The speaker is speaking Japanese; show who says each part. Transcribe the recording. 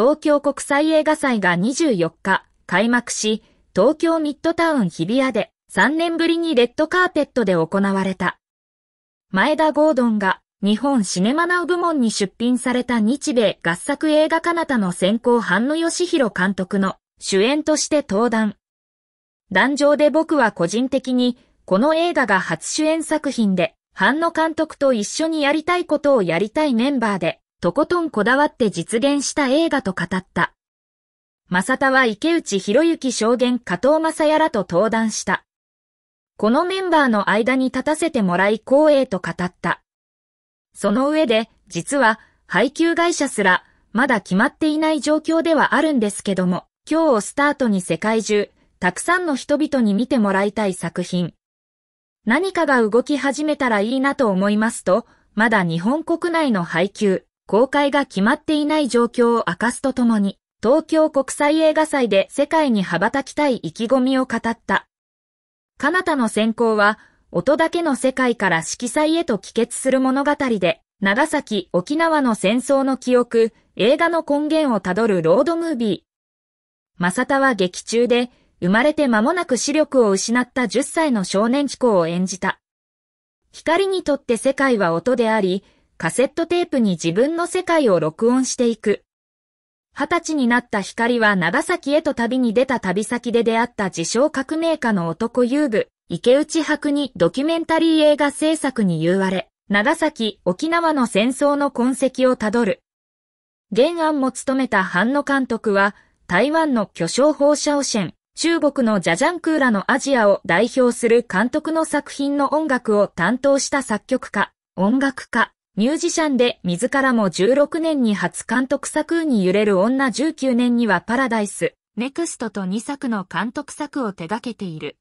Speaker 1: 東京国際映画祭が24日開幕し、東京ミッドタウン日比谷で3年ぶりにレッドカーペットで行われた。前田ゴードンが日本シネマナウ部門に出品された日米合作映画ナ方の先行半野義弘監督の主演として登壇。壇上で僕は個人的にこの映画が初主演作品で、半野監督と一緒にやりたいことをやりたいメンバーで、とことんこだわって実現した映画と語った。正田は池内博之証言加藤正也らと登壇した。このメンバーの間に立たせてもらい光栄と語った。その上で、実は、配給会社すら、まだ決まっていない状況ではあるんですけども、今日をスタートに世界中、たくさんの人々に見てもらいたい作品。何かが動き始めたらいいなと思いますと、まだ日本国内の配給、公開が決まっていない状況を明かすとともに、東京国際映画祭で世界に羽ばたきたい意気込みを語った。彼方の選考は、音だけの世界から色彩へと帰結する物語で、長崎、沖縄の戦争の記憶、映画の根源をたどるロードムービー。正田は劇中で、生まれて間もなく視力を失った10歳の少年機構を演じた。光にとって世界は音であり、カセットテープに自分の世界を録音していく。二十歳になった光は長崎へと旅に出た旅先で出会った自称革命家の男遊具、池内博にドキュメンタリー映画制作に言われ、長崎、沖縄の戦争の痕跡をたどる。原案も務めた半野監督は、台湾の巨匠放射汚染、中国のジャジャンクーラのアジアを代表する監督の作品の音楽を担当した作曲家、音楽家、ミュージシャンで自らも16年に初監督作に揺れる女19年にはパラダイス、ネクストと2作の監督作を手掛けている。